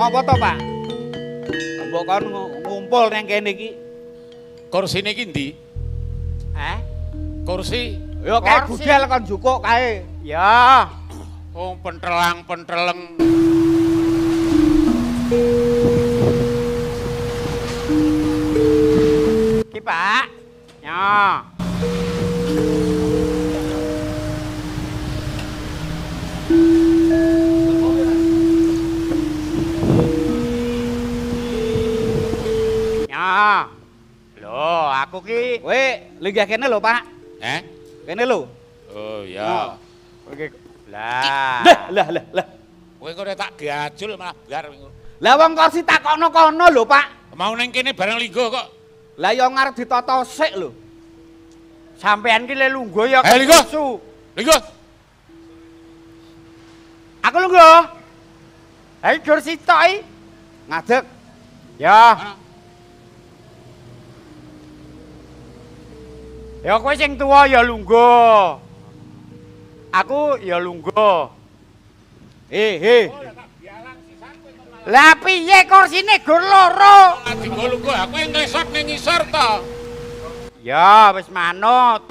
Ngopo to, Pak? Mbok ngumpul ning kene iki. Kursi niki ndi? Hah? Kursi? Yo kae gudel kon jukuk kae. Ya. Wong oh, pentelang-penteleng. Ki, Pak. Ya. Koki. Weh, lagi kene lo, Pak. Eh? Kene lo? Oh ya. Oh. Oke. Lah. Lah, lah, lah, lah. Kowe kok tak gajul malah biar. Lah wong kok si tak kono kono lho, Pak. Mau ning kene bareng linggo kok. Lah ya ngarep ditata sik lho. Sampean ki le lungguh ya hey, kesu. Linggo. Aku lungguh. Hei, jur sitok iki. Ngadeg. Ya. Ah. Mana? Ya kowe sing tuwa ya lungguh. Aku ya lungguh. He he. Lah piye kursine gur loro? Dijenggo lungguh, aku ngresep ning ngisor Ya wis manut.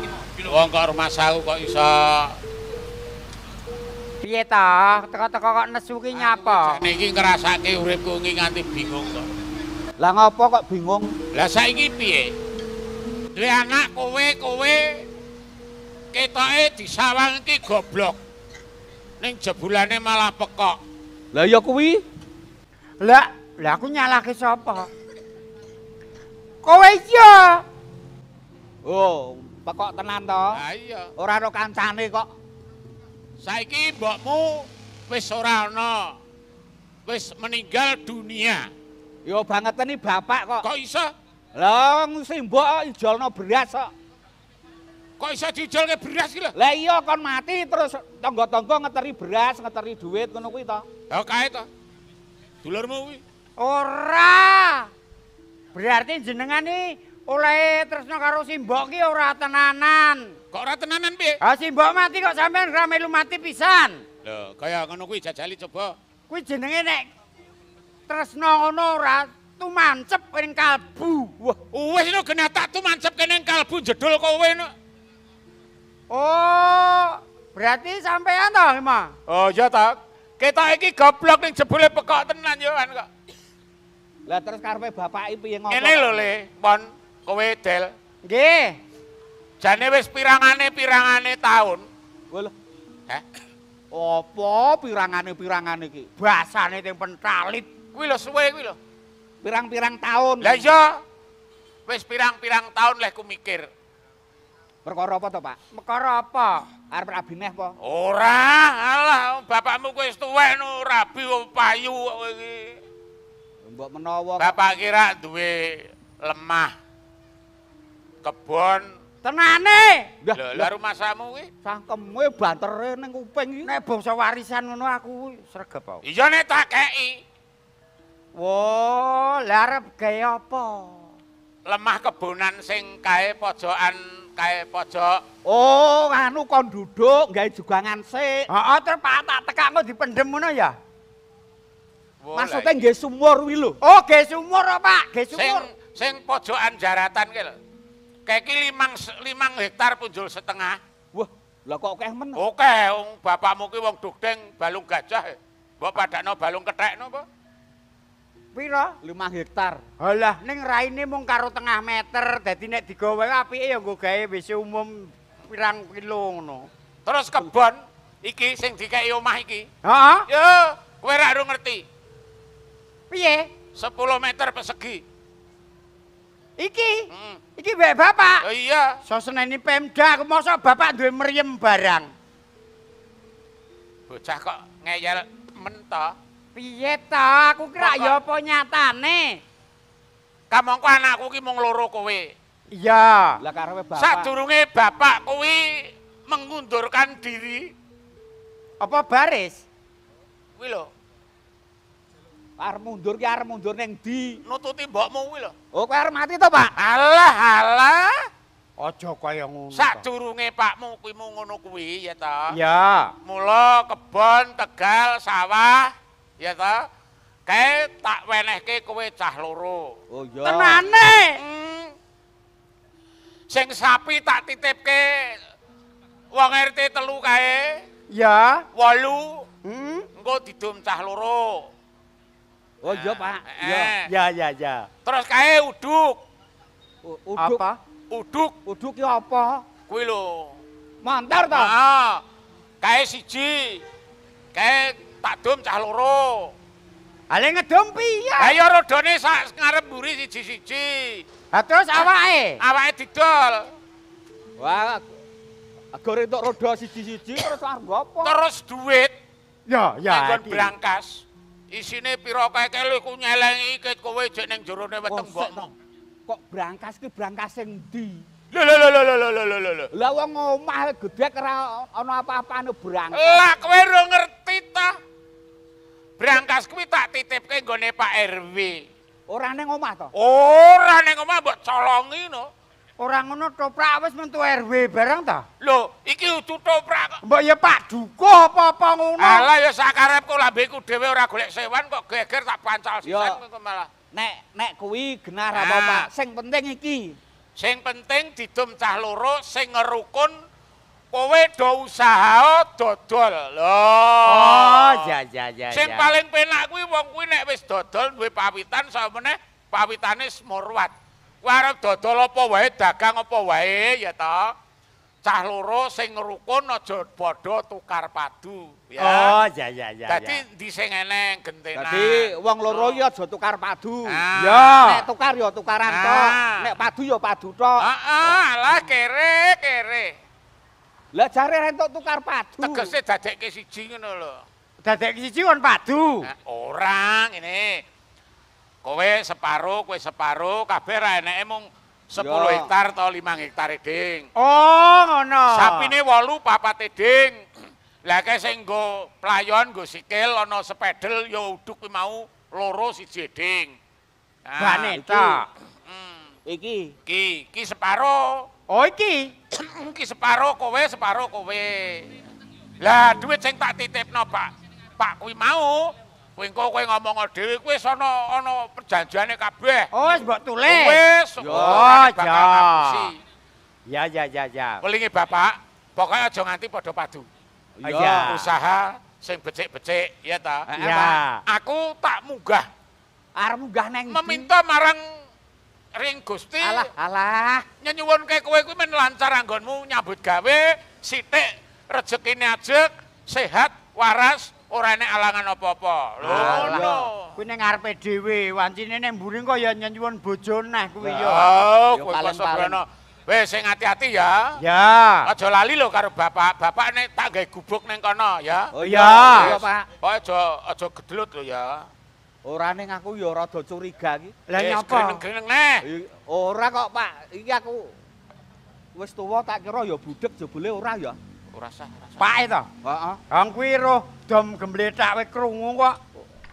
Wong kok rumah saku kok iso. Piye ta? Teko-teko kok nesu ki nyapa? Niki ngrasake uripku nganti bingung kok. Lah ngopo kok bingung? Lah saiki piye? duwe anak kowe kowe ketoke disawang iki goblok ning jebulane malah pekok lah iya kuwi lah lah aku nyalahke sapa kowe iya. oh pekok tenan to ha ah, iya ora ro kancane kok saiki mbokmu wis ora ana wis meninggal dunia yo banget ini bapak kok kok iso Lang sing mbok ijolno beras kok. Kok iso dijolke beras iki lho? Lah iya kon mati terus tangga-tangga ngeteri beras, ngeteri duit ngono kuwi to. Ya kae to. Dulurmu kuwi. Ora. Berarti jenengan iki oleh tresno karo simbok ki ora tenanan. Kok ora tenanan piye? Ah simbok mati kok sampean rame lu mati pisan. Lho, kaya ngono kuwi jajali coba. Kuwi jenenge nek tresno ngono ora tumancep ning kalbu. Wah, wis no genah tak tumancep kene kalbu jedul kowe no. Oh, berarti sampean to, Ma? Oh, iya Kita iki goblok ning jebule pekok tenan yo kan kok. Lah terus karepe bapak iki piye ngopo? ini lho, Le. Pon kowe del. Nggih. Jane wis pirangane-pirangane gue Lho. Heh. Apa pirangane-pirangane iki? Basane teng pentalit. Kuwi lho suwe kuwi lho. pirang-pirang tahun. Lah iya. Wis pirang-pirang tahun leh ku mikir. Perkara apa to, Pak? Perkara apa? Arep rabi meh apa? Ora, alah bapakmu kuwi tuwek no rabi wong payu iki. Mbok menawa Bapak kira duwe lemah kebon tenane. Lho, lha rumah sakmu kuwi cangkeme bantere ning kuping iki. Nek bangsa warisan ngono aku sregep apa? Iya nek tak kei. Wo, larep gawe apa? Lemah kebonan sing kae pojokan kae pojok. Oh, anu kon duduk gawe jugangan sik. Heeh, terpak tak tekak kok dipendem ngono ya. Wo. Maksude nggih sumur kuwi lho. Oh, nggih sumur oh, Pak, nggih sumur. Sing pojokan jaratan kuwi lho. Kae 5 5 hektar punjul setengah. Wah, lha kok akeh men. Oke, okay, wong bapakmu kuwi wong dugdeng balung gajah. Mbok padakno balung kethek napa? Piro? 5 hektar. Halah, ning raine mung karo tengah meter, dadi nek digawe apike ya nggo gawe WC umum pirang kilo ngono. Terus kebon iki sing dikeki omah iki. Heeh. Yo, kowe ra ngerti. Piye? 10 meter persegi. Iki. Hmm. Iki mbek bapak. Oh iya. Soseneni Pemda, aku kemoso bapak duwe meriem barang. Bocah kok ngeyel mentah. piye ta aku kira ya apa nyatane kamongko anakku ki mung loro kowe iya lah karepe bapak sadurunge bapak kuwi mengundurkan diri apa baris kuwi lho arep mundur ki arep mundur ning di nututi mbokmu kuwi lho oh kowe arep mati to pak alah alah aja kaya ngono sadurunge pakmu kuwi mung ngono kuwi ya ta iya mula kebon tegal sawah Ya ta? Kae tak wenehke kowe cah loro. Oh iya. Tenane. Hmm. Sing sapi tak titipke wong RT telu kae. Ya. Walu. Hmm. Engko didum cah loro. Oh iya, Pak. Iya. Eh. Ya ya ya. Terus kae uduk. U uduk. Apa? Uduk. Uduk ya apa? Kuwi lho. Mantar ta? Heeh. Ah. Kae siji. Kae tak dom cah loro. Ale ngedom piye? Ha iya rodone sak ngarep mburi siji-siji. Ha terus awake? Awake didol. Wah. Agar entuk roda siji-siji terus lah ngopo? Terus duit. Ya, ya. Kanggon brangkas. Isine pira kae kelu ku nyelengi iket kowe jek ning jerone oh, weteng mbok. Kok brangkas ki brangkas sing ndi? Lho lho lho lho lho lho lho Lah wong omah gedhe ora ana apa-apane brangkas. Lah kowe ngerti toh? Brangkas kuwi tak titipke nggone Pak RW. Ora ning omah to? Ora ning omah mbok colongi no. Ora ngono toprak wis mentu RW barang, ta? Lho, iki kudu toprak kok. Mbok ya Pak dukuh apa-apa ngono. Alah ya sak karepku lambeku dhewe ora golek sewan kok geger tak pancal sisan kok malah. Nek nek kuwi genah apa-apa. Nah. Sing penting iki. Sing penting didum cah loro sing ngerukun Kowe do usaha dodol. Oh, ya ya ya. Sing paling penak kuwi wong kuwi nek wis dodol duwe pawitan sakmene pawitane smurwat. Kuwi arep dodol apa wae, dagang apa wae ya ta. Cah loro sing rukun aja padha tukar padu ya. Oh, ya ya ya. Dadi dising eneng gentena. Dadi wong loro ya aja tukar padu. Ah. Ya. Nek tukar ya tukaran tok, ah. nek padu ya padu tok. Heeh, ah, alah kere kere. Lah jare rentok tukar padu. Tegese dadekke siji ngono lho. Dadekke siji kon padu. Nah, ora ngene. Kowe separo, kowe separo, kabeh ra eneke mung 10 hektar to 5 hektar ding. Oh, ngono. Sapine 8 papate ding. Lah kae sing nggo playon, nggo sikil ana sepedel ya uduk kuwi mau loro siji ding. Nah, Bane hmm. Iki. Iki, iki separo. Oh iki. Iki separo kowe, separo kowe. Lah duit sing tak titipno, Pak. Pak kuwi mau. Kuwi engko kowe ngomongno dhewe kuwi sono ana perjanjiane kabeh. Oh wis mbok tulis. Oh, wis. Oh ya. Ya ya ya ya. Kelingi Bapak, pokoknya aja nganti padha padu. Oh, iya. Usaha sing becik-becik ya ta. Iya. Aku tak munggah. Arep munggah neng. Meminta marang ring Gusti. Alah, alah. Nyuwun kae kowe kuwi men lancar anggonmu nyambut gawe, sithik rezekine ajek, sehat, waras, ora enek alangan apa-apa. Lho, ngono. Kuwi ning arepe dhewe, wancine ning mburi kok ya nyuwun bojone kuwi ya. Oh, kowe kok sabrana. Wes sing ati-ati ya. Ya. Aja lali lho karo bapak. Bapak nek tak gawe gubuk ning kono ya. Oh iya, Pak. Pokoke aja aja gedelut lho ya. Ora ning aku ya rada curiga iki. Lah nyapa? Ora kok, Pak. Iki aku wis tuwa tak kira ya budek jebule ora ya. Ora sah, ora sah. Pak itu. Heeh. Hang kuwi roh dom gembletak wae krungu kok.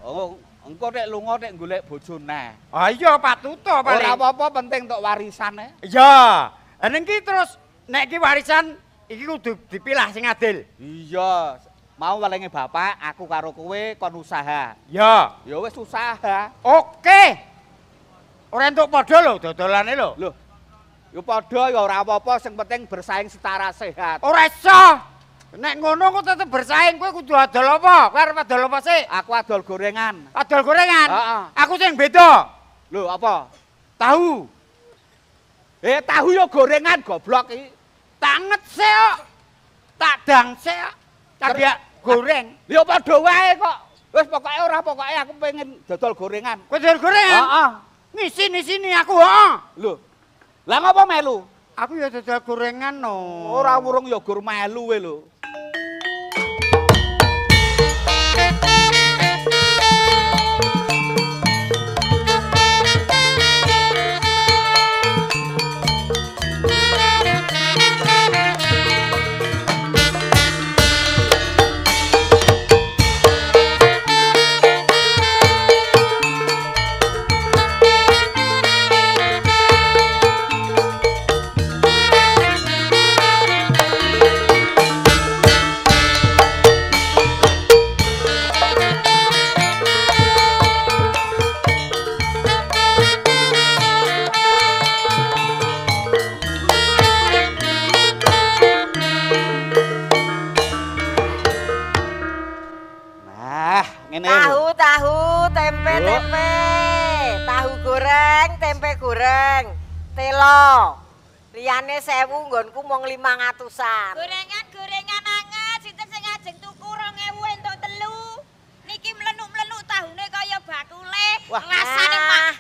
Oh, engko nek lunga nek golek bojone. Ah iya, Pak Tuto paling. Ora apa-apa penting untuk warisan e. Iya. Lah ning terus nek iki warisan iki kudu dipilah sing adil. Iya. mau welinge bapak aku karo kowe kon usaha ya ya wis usaha oke ora entuk padha lho dodolane lho lho yo padha ya ora apa-apa sing penting bersaing setara sehat ora iso nek ngono kok tetep bersaing kowe kudu adol apa kowe arep adol apa sih aku adol gorengan adol gorengan A -a. aku sing beda lho apa tahu eh tahu yo gorengan goblok iki tanget sik tak dang sik tak goreng. Ya padha wae kok. Wis pokoke ora pokoke aku pengen dodol gorengan. Kowe dodol gorengan? Heeh. Ah, ah. Ngisi sini aku, heeh. Lho. Lah ngopo melu? Aku ya dodol gorengan no. Ora wurung ya gur melu we lho. tahu tahu tempe Yo. tempe tahu goreng tempe goreng telo liyane sewu nggonku mung 500an gorengan gorengan anget sinten sing ajeng tuku 2000 entuk telu niki mlenuk-mlenuk tahune kaya bakule rasane mah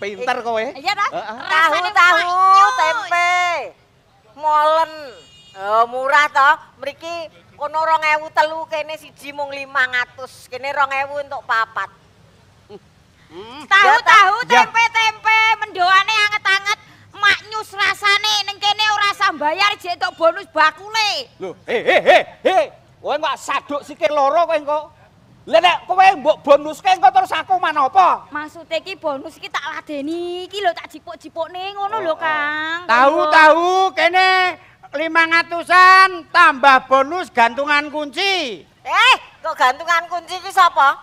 pinter eh. kowe iya ta uh, tahu tahu tempe molen oh, murah to mriki Kono rong telu kene siji mung 500, kene rong ewu untuk papat. Tahu-tahu hmm. tempe-tempe mendoane anget-anget, maknyus rasane ning kene ora usah bayar jek tok bonus bakule. Lho, he he he he. Kowe kok saduk sikil loro kowe engko. Lha nek kowe mbok bonuske engko terus aku manapa? Maksude iki bonus iki tak ladeni, iki lho tak jipuk-jipukne ngono oh, lho, oh. Kang. Tahu-tahu kene 500-an tambah bonus gantungan kunci. Eh, kok gantungan kunci iki sapa?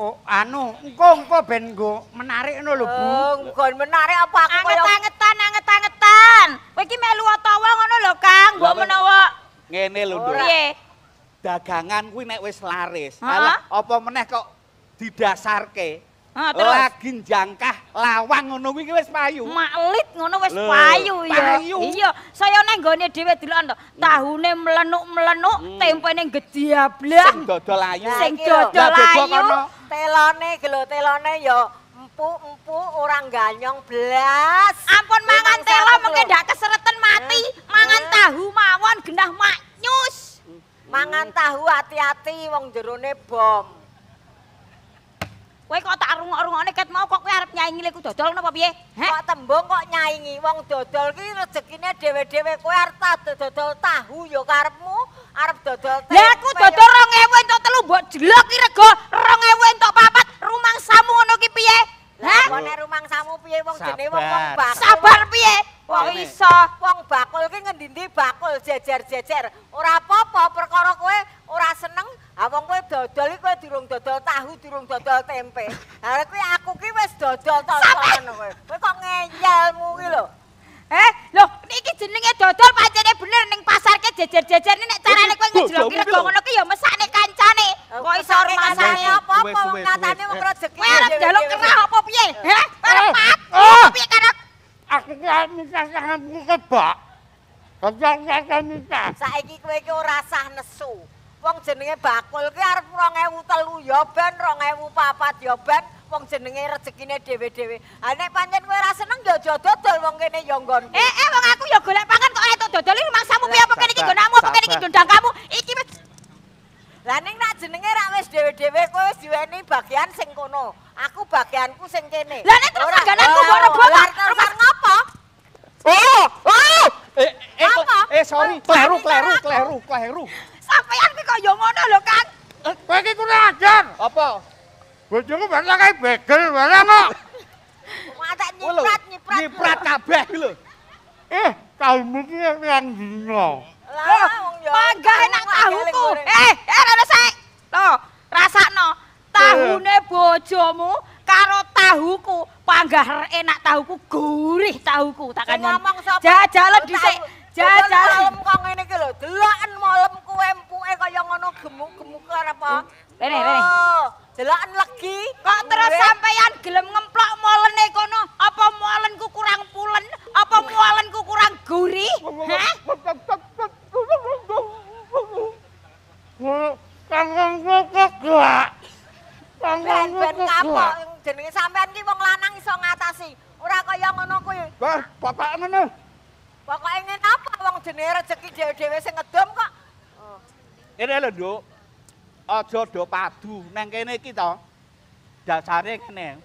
Oh, anu, engko engko ben go menarik ngono lho, Bu. Oh, engko menarik apa aku koyo angetan angetan angetan. Kowe iki melu utawa ngono lho, Kang, mbok menawa. Ngene lho, Dul. Piye? Dagangan kuwi nek wis laris, ala apa meneh kok didasarke? Ah, Lagi jangkah lawang ngono kuwi wis payu. Maklit ngono wis payu ya. Iya, saya neng gone dhewe delok to. Hmm. Tahune melenuk-melenuk, tempe hmm. tempene gedhi ablang. Sing dodol ayu. Sing dodol ayu. Telone gelo telone ya empuk-empuk orang ganyong blas. Ampun mangan telo mungkin ndak keseretan mati. Hmm. Mangan tahu mawon genah maknyus. Hmm. Mangan tahu hati-hati wong jerone bom. Kowe kok tak rungok-rungokne ket mau kok kowe arep nyaingi lek dodol napa piye? Kok tembung kok nyaingi wong dodol ki rezekine dhewe-dhewe kowe arep dodol tahu ya karepmu, arep dodol teh. Lah aku dodol 2000 entuk telu mbok jelok ki rego 2000 entuk papat rumangsamu ngono ki piye? Lah Kok nek rumangsamu piye wong jenenge wong wong bak. Sabar piye? Wah iso, wong bakul ki ngendi-endi bakul jejer-jejer. Ora apa-apa perkara kowe ora seneng, ha wong kowe dodol iki kowe durung dodol tahu, durung dodol tempe. Lah kuwi aku ki wis dodol to ngono kowe. Kowe kok ngeyelmu ki lho. Eh, lho niki jenenge dodol pancene bener ning pasar ki jejer-jejer nek carane kowe ngejlok rego ngono ki ya mesane kancane. Kok iso rumah saya apa-apa wong katane wong eh. rezeki. Kowe arep njaluk Saiki kowe iki ora sah nesu. Wong jenenge bakul kuwi arep 2003 ya ben 2004 ya ben wong jenenge rezekine dhewe-dhewe. Ha nek pancen kowe ora seneng ya aja dodol wong kene ya nggon. Eh eh wong aku ya golek pangan kok entuk dodol iki mangsamu piye apa kene iki gonamu apa kene iki gondangmu. Iki Lah ning nak jenenge rak wis dhewe-dhewe kowe wis diweni bagian sing kono. Aku bagianku sing kene. Lah nek terus gananku mbok rebut. Rumah ngopo? Oh, Eh, sorry, kleru, kleru, kleru, kleru. Sampaian iki kok ya ngono lho, Kang. Eh, kowe iki kurang ajar. Apa? Bojomu barang kae begel barang kok. Matak nyiprat, nyiprat. Nyiprat kabeh lho. Eh, kalmu iki yang dino. Lah, panggah enak tahuku. Eh, eh ana sik. Tuh, rasakno. Tahune bojomu karo tahuku panggah enak tahuku gurih tahuku tak ngomong sapa jajalan dhisik jajal malam kok ngene iki lho delokan malam kuwe empuke kaya ngono gemuk-gemuk apa hmm. rene rene oh, delokan legi kok terus sampeyan gelem ngemplok molene kono lho nduk aja do padu nang kene iki to dasare kene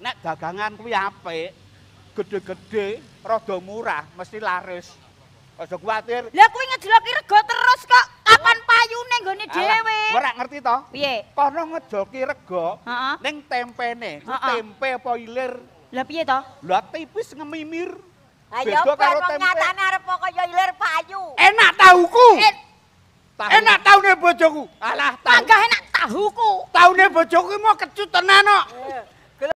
nek dagangan kuwi apik gedhe-gedhe rada murah mesti laris aja kuwatir lha kuwi ngejlok rego terus kok kapan payune nggone dhewe ora ngerti to piye kono ngejoki rego ning tempene tempe apa ilir lha piye to lha tipis ngemimir ayo karo tempe ngatane arep kaya ilir payu enak tahuku eh, tahu. Enak taune bojoku. Alah, tahu. enak tahuku. Taune bojoku mau kecut tenan kok. No. Eh.